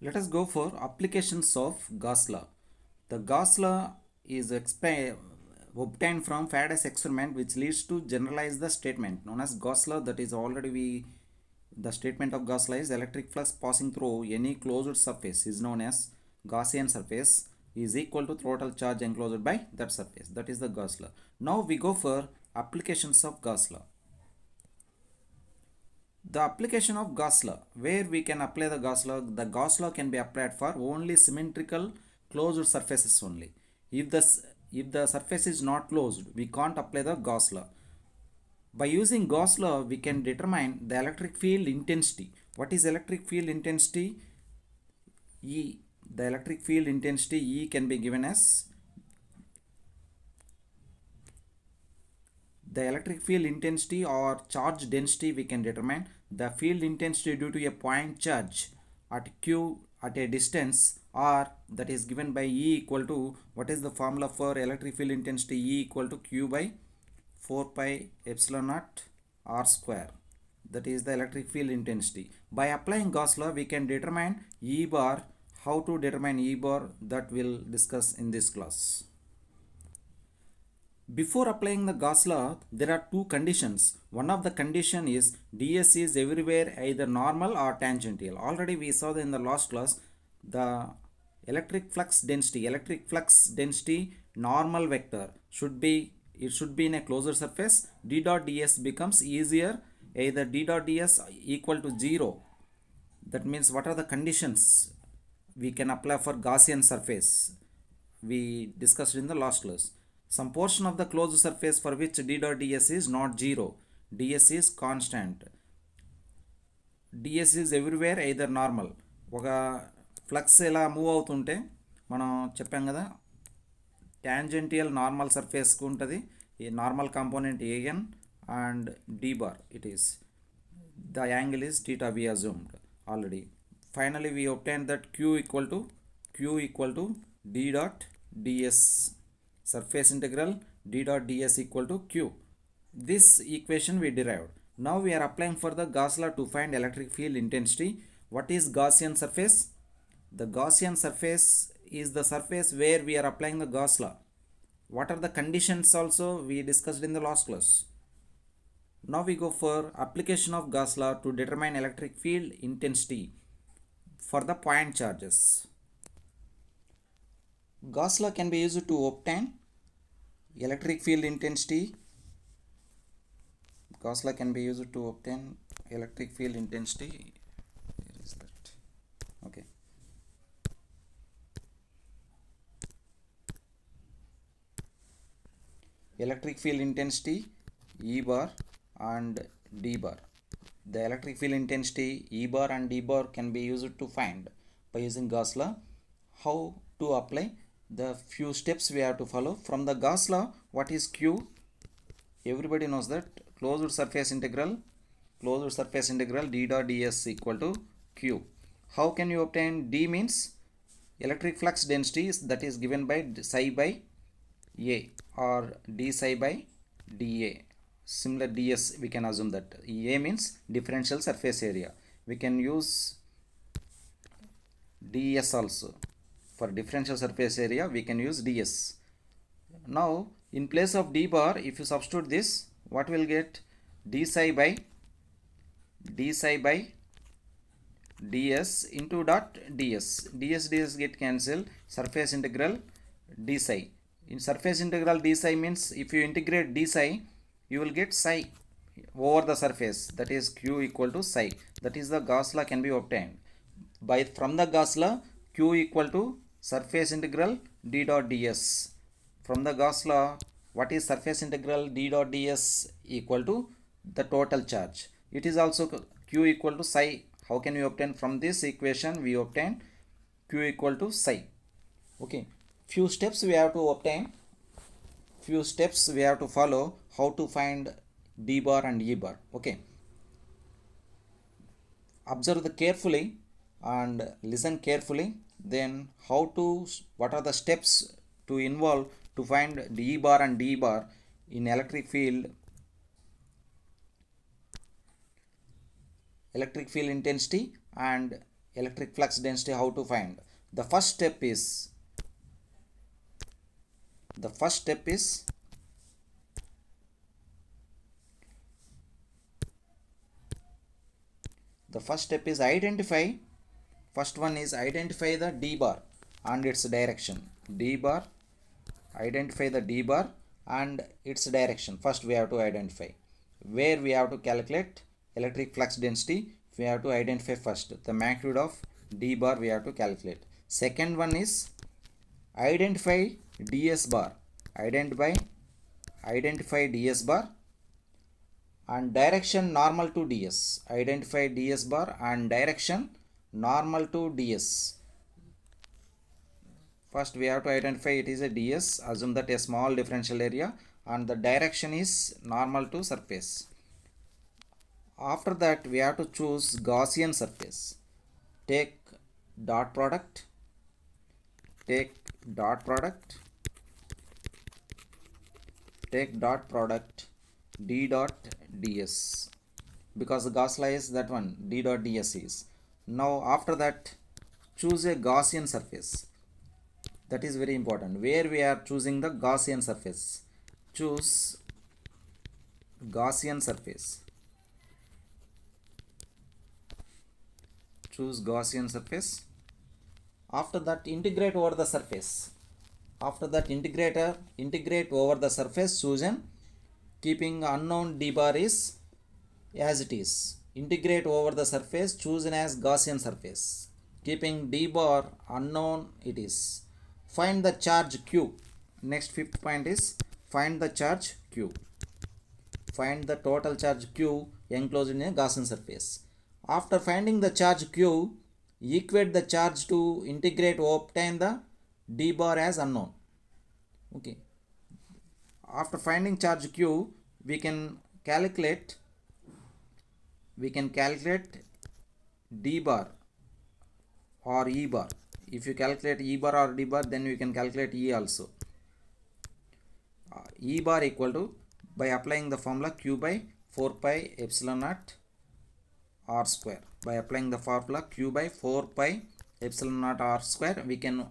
Let us go for applications of Gauss law. The Gauss law is obtained from Faraday's experiment which leads to generalize the statement known as Gauss law that is already we the statement of Gauss law is electric flux passing through any closed surface is known as Gaussian surface is equal to total charge enclosed by that surface that is the Gauss law. Now we go for applications of Gauss law the application of Gauss law where we can apply the Gauss law the Gauss law can be applied for only symmetrical closed surfaces only if the if the surface is not closed we can't apply the Gauss law by using Gauss law we can determine the electric field intensity what is electric field intensity E the electric field intensity E can be given as the electric field intensity or charge density we can determine the field intensity due to a point charge at q at a distance r that is given by E equal to what is the formula for electric field intensity E equal to q by 4 pi epsilon naught r square that is the electric field intensity. By applying Gauss law we can determine E bar how to determine E bar that we'll discuss in this class. Before applying the Gauss law, there are two conditions. One of the condition is ds is everywhere either normal or tangential. Already we saw in the last class the electric flux density, electric flux density normal vector should be, it should be in a closed surface. d dot ds becomes easier either d dot ds equal to 0. That means what are the conditions we can apply for Gaussian surface we discussed in the last class. Some portion of the closed surface for which d dot ds is not zero ds is constant. ds is everywhere either normal. ఒక flux ఎలా move అవుతుంటే మనం చెప్పాం కదా tangential normal సర్ఫేస్కి ఉంటుంది ఈ normal component AN and D bar it is the angle is theta we assumed already finally we obtain that Q equal to Q equal to D dot DS surface integral d dot ds equal to q. This equation we derived. Now we are applying for the Gauss law to find electric field intensity. What is Gaussian surface? The Gaussian surface is the surface where we are applying the Gauss law. What are the conditions also we discussed in the last class. Now we go for application of Gauss law to determine electric field intensity for the point charges. Gauss law can be used to obtain electric field intensity Gauss law can be used to obtain electric field intensity Here is that okay electric field intensity E bar and D bar the electric field intensity E bar and D bar can be used to find by using Gauss law how to apply the few steps we have to follow from the Gauss law what is Q everybody knows that closed surface integral closed surface integral d dot ds equal to Q how can you obtain D means electric flux density is that is given by psi by A or d psi by dA similar ds we can assume that A means differential surface area we can use ds also for differential surface area, we can use ds. Now, in place of d bar, if you substitute this, what will get? d psi by d psi by ds into dot ds. ds ds get cancelled. Surface integral d psi. In surface integral d psi means if you integrate d psi, you will get psi over the surface that is q equal to psi that is the Gauss law can be obtained by from the Gauss law q equal to surface integral d dot ds. From the Gauss law, what is surface integral d dot ds equal to the total charge. It is also q equal to psi. How can we obtain from this equation? We obtain q equal to psi. Okay, few steps we have to obtain. Few steps we have to follow how to find d bar and e bar. Okay, observe the carefully and listen carefully then how to what are the steps to involve to find d bar and d bar in electric field electric field intensity and electric flux density how to find the first step is the first step is the first step is identify first one is identify the d bar and its direction d bar identify the d bar and its direction first we have to identify where we have to calculate electric flux density we have to identify first the magnitude of d bar we have to calculate second one is identify ds bar identify identify ds bar and direction normal to ds identify ds bar and direction normal to ds first we have to identify it is a ds assume that a small differential area and the direction is normal to surface after that we have to choose gaussian surface take dot product take dot product take dot product d dot ds because the gauss law is that one d dot ds is now after that choose a Gaussian surface that is very important where we are choosing the Gaussian surface choose Gaussian surface choose Gaussian surface after that integrate over the surface after that integrator integrate over the surface chosen keeping unknown d bar is as it is integrate over the surface chosen as Gaussian surface. Keeping d bar unknown it is. Find the charge q. Next fifth point is find the charge q. Find the total charge q enclosed in a Gaussian surface. After finding the charge q, equate the charge to integrate obtain the d bar as unknown. Okay. After finding charge q, we can calculate we can calculate d bar or e bar if you calculate e bar or d bar then we can calculate e also uh, e bar equal to by applying the formula q by 4 pi epsilon naught r square by applying the formula q by 4 pi epsilon naught r square we can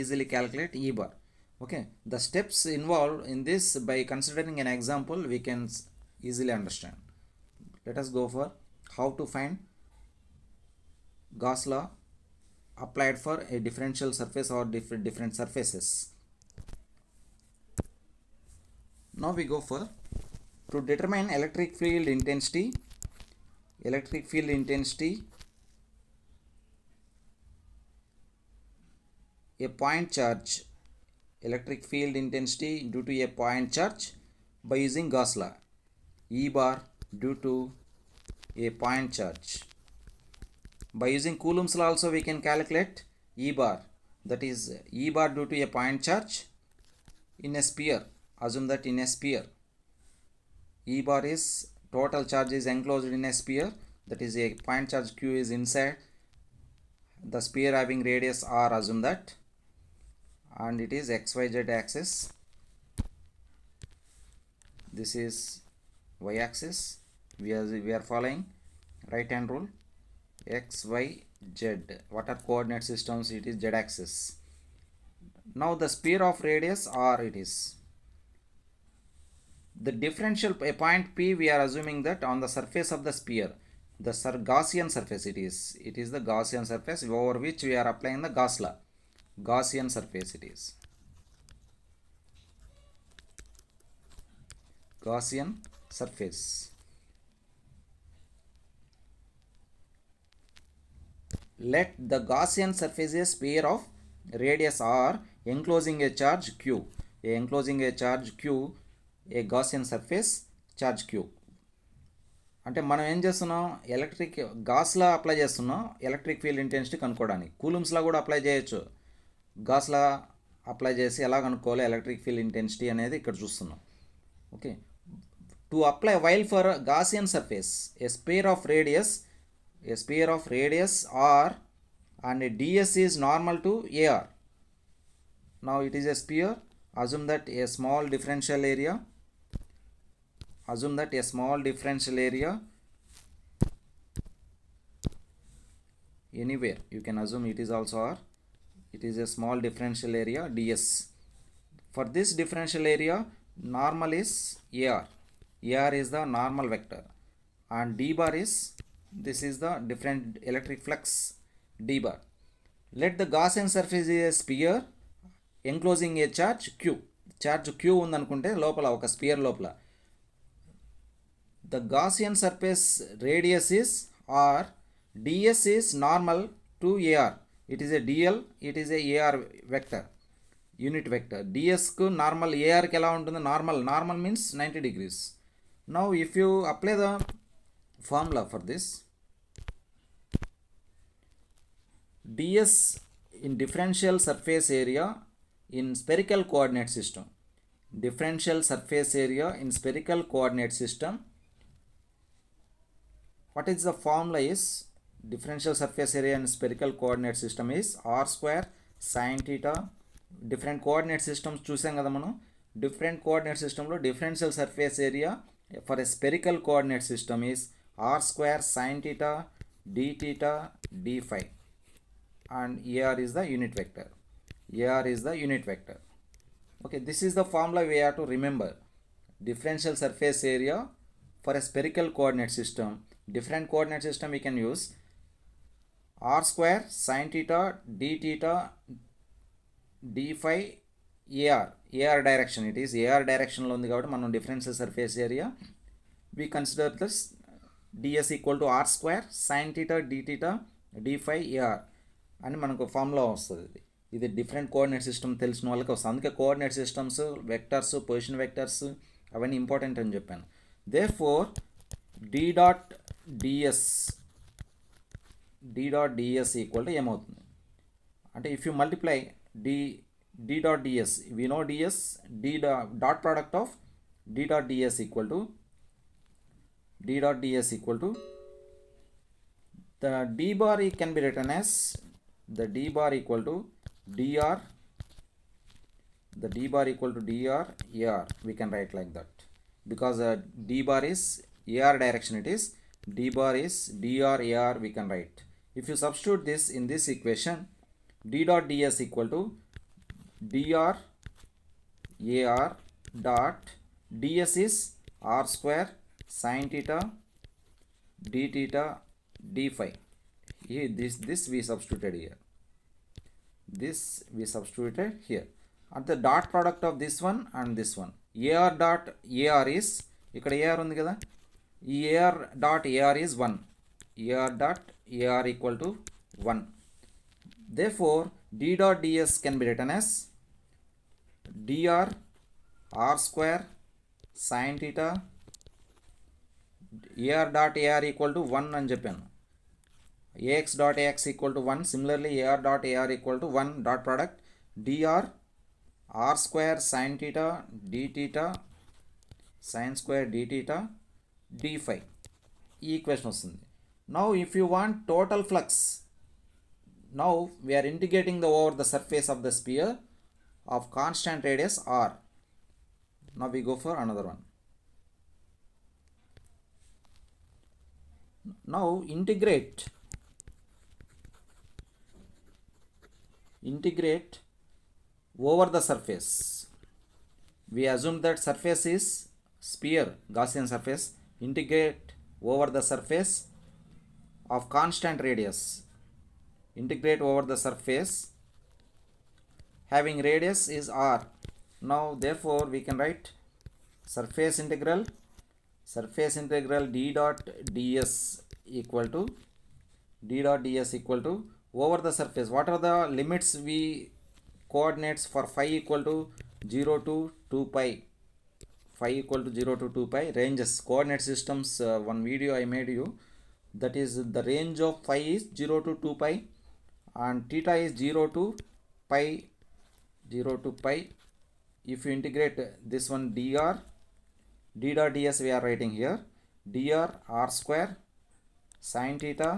easily calculate e bar okay the steps involved in this by considering an example we can easily understand let us go for how to find Gauss law applied for a differential surface or different different surfaces. Now we go for to determine electric field intensity, electric field intensity, a point charge, electric field intensity due to a point charge by using Gauss law, E bar due to a point charge. By using Coulomb's law also we can calculate E bar that is E bar due to a point charge in a sphere. Assume that in a sphere E bar is total charge is enclosed in a sphere that is a point charge Q is inside the sphere having radius r assume that and it is xyz axis this is y axis we are, we are following right hand rule x y z what are coordinate systems it is z axis now the sphere of radius r it is the differential a point p we are assuming that on the surface of the sphere the sur gaussian surface it is it is the gaussian surface over which we are applying the gauss law gaussian surface it is gaussian surface let the Gaussian surface a sphere of radius r enclosing a charge q. A enclosing a charge q, a Gaussian surface charge q. అంటే మనం ఏం చేస్తున్నాం electric Gauss law apply చేస్తున్నాం electric field intensity కనుక్కోవడానికి కూలూమ్స్లో కూడా apply చేయొచ్చు గాస్లా apply చేసి ఎలా కనుక్కోవాలి ఎలక్ట్రిక్ ఫీల్డ్ ఇంటెన్సిటీ అనేది ఇక్కడ చూస్తున్నాం okay to apply while for Gaussian surface a sphere of radius a sphere of radius r and ds is normal to ar. Now it is a sphere. Assume that a small differential area. Assume that a small differential area anywhere you can assume it is also r it is a small differential area ds for this differential area normal is ar ar is the normal vector and d bar is this is the different electric flux D bar. Let the Gaussian surface is a sphere enclosing a charge Q. Charge Q ఉందనుకుంటే లోపల ఒక sphere లోపల the Gaussian surface radius is R DS is normal to AR it is a DL it is a AR vector unit vector డిఎస్కు normal ఏఆర్కి ఎలా ఉంటుందో normal normal means ninety degrees now if you apply the formula for this ds in differential surface area in spherical coordinate system differential surface area in spherical coordinate system what is the formula is differential surface area in spherical coordinate system is r square sin theta different coordinate systems choosing కదా different coordinate systemలో differential surface area for a spherical coordinate system is r square sin theta d theta d phi and AR is the unit vector. AR is the unit vector. Okay, this is the formula we have to remember. Differential surface area for a spherical coordinate system. Different coordinate system we can use. R square sine theta d theta d phi AR. AR direction it is. AR direction lo undi kabatti manam differential surface area we consider this ds equal to r square sine theta d theta d phi AR. అని మనకు ఫామ్లో వస్తుంది ఇది ఇది different coordinate system తెలిసిన వాళ్ళకి వస్తుంది అందుకే coordinate systems vectors position vectors అవన్నీ ఇంపార్టెంట్ అని చెప్పాను therefore D dot DS D dot DS equal to ఏమవుతుంది అంటే if you multiply D D dot DS we know DS D dot product of D dot DS equal to D dot DS equal to D bar E can be written as the d bar equal to dr the d bar equal to dr ar we can write like that because uh, d bar is ar direction it is d bar is dr ar we can write if you substitute this in this equation d dot ds equal to dr ar dot ds is r square sine theta d theta d phi ये this this we substituted here this we substituted here at the dot product of this one and this one AR dot AR is इक AR uh कदा AR dot AR is one AR dot AR equal to one the dot D dot can be written as DR R square sin theta AR dot AR equal to one अच्छा ax dot ax equal to 1 similarly ar dot ar equal to 1 dot product dr r square sine theta d theta sine square d theta d phi e equation now if you want total flux now we are integrating the over the surface of the sphere of constant radius r now we go for another one now integrate integrate over the surface. We assume that surface is sphere, Gaussian surface, integrate over the surface of constant radius. Integrate over the surface having radius is r. Now therefore we can write surface integral surface integral d dot ds equal to d dot ds equal to over the surface what are the limits we coordinates for phi equal to 0 to 2 pi phi equal to 0 to 2 pi ranges coordinate systems uh, one video i made you that is the range of phi is 0 to 2 pi and theta is 0 to pi 0 to pi if you integrate this one dr d dot ds we are writing here dr r square sine theta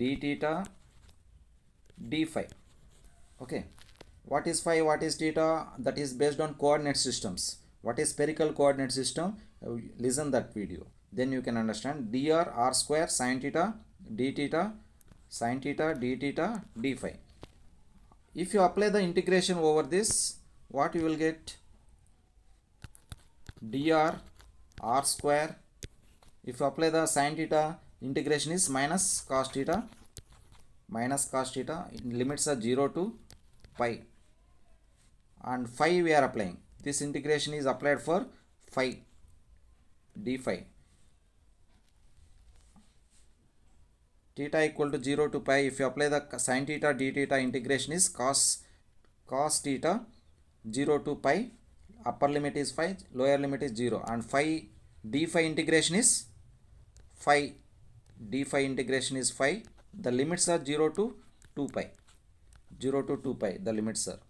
d theta d phi okay what is phi what is theta that is based on coordinate systems what is spherical coordinate system uh, listen that video then you can understand dr r square sine theta d theta sine theta d theta d phi if you apply the integration over this what you will get dr r square if you apply the sine theta integration is minus cos theta minus cos theta limits are 0 to pi and phi we are applying this integration is applied for phi d phi theta equal to 0 to pi if you apply the sin theta d theta integration is cos cos theta 0 to pi upper limit is phi, lower limit is 0 and phi d phi integration is phi d phi integration is phi. The limits are 0 to 2 pi. 0 to 2 pi the limits are.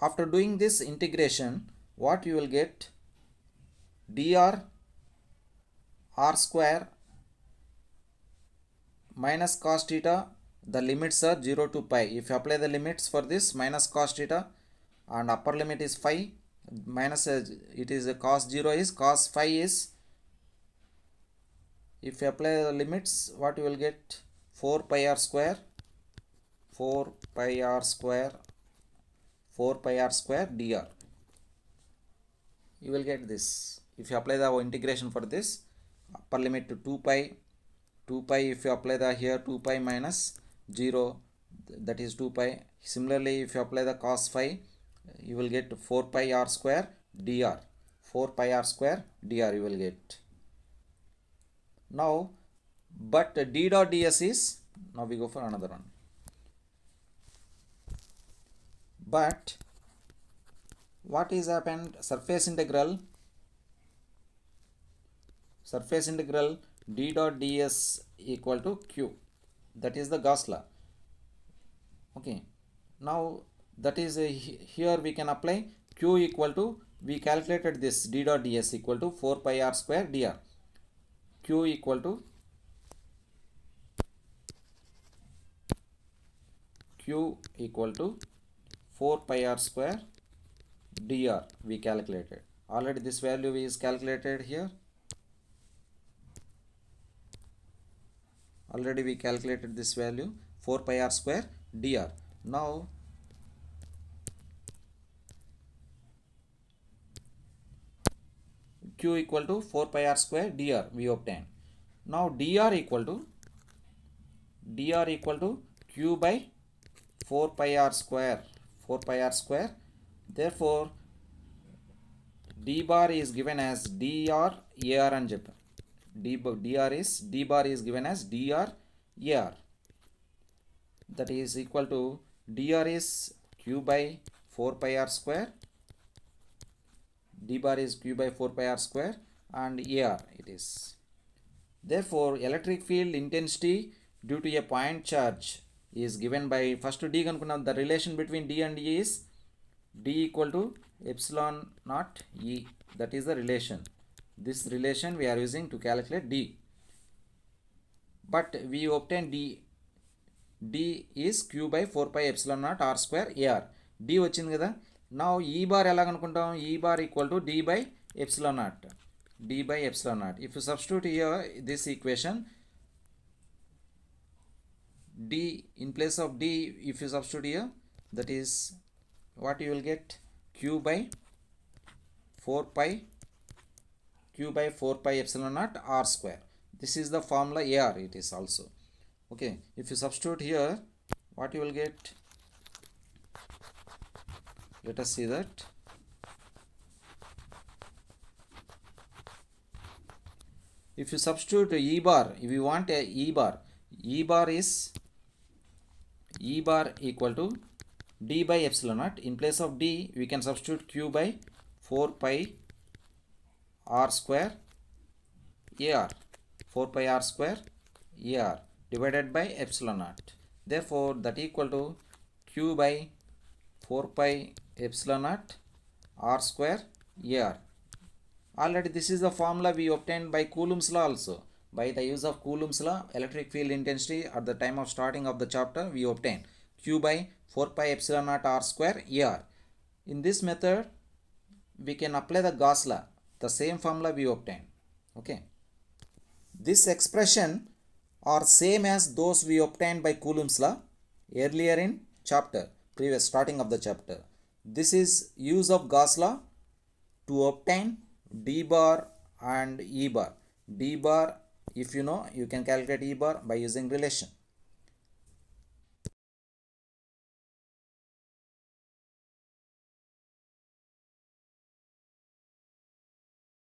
After doing this integration what you will get dr r square minus cos theta the limits are 0 to pi if you apply the limits for this minus cos theta and upper limit is phi minus uh, it is uh, cos 0 is cos phi is if you apply the limits what you will get 4 pi r square 4 pi r square 4 pi r square dr you will get this if you apply the integration for this upper limit to 2 pi 2 pi if you apply the here 2 pi minus 0 that is 2 pi similarly if you apply the cos phi you will get 4 pi r square dr 4 pi r square dr you will get now but d dot ds is now we go for another one but what is happened surface integral surface integral d dot ds equal to q that is the Gauss law okay now that is a, uh, here we can apply q equal to we calculated this d dot ds equal to 4 pi r square dr q equal to q equal to 4 pi r square dr we calculated already this value is calculated here already we calculated this value 4 pi r square dr now q equal to 4 pi r square dr we obtain. Now dr equal to dr equal to q by 4 pi r square 4 pi r square therefore d bar is given as dr ar and jp d dr is d bar is given as dr ar that is equal to dr is q by 4 pi r square d bar is q by 4 pi r square and ar it is. Therefore, electric field intensity due to a point charge is given by first d kanukunnam the relation between d and e is d equal to epsilon naught e that is the relation. This relation we are using to calculate d. But we obtain d d is q by 4 pi epsilon naught r square ar d వచ్చింది కదా now E bar elegant kunda E bar equal to D by epsilon naught. D by epsilon naught. If you substitute here this equation D in place of D, if you substitute here, that is what you will get Q by 4 pi Q by 4 pi epsilon naught R square. This is the formula AR, it is also. Okay, if you substitute here, what you will get let us see that if you substitute e bar if you want a e bar e bar is e bar equal to d by epsilon naught in place of d we can substitute q by 4 pi r square ar 4 pi r square ar divided by epsilon naught therefore that equal to q by 4 pi epsilon naught r square ar. Already this is the formula we obtained by Coulomb's law also. By the use of Coulomb's law, electric field intensity at the time of starting of the chapter we obtain q by 4 pi epsilon naught r square ar. In this method, we can apply the Gauss law, the same formula we obtained. Okay. This expression are same as those we obtained by Coulomb's law earlier in chapter, previous starting of the chapter. This is use of Gauss law to obtain D bar and E bar. D bar, if you know, you can calculate E bar by using relation.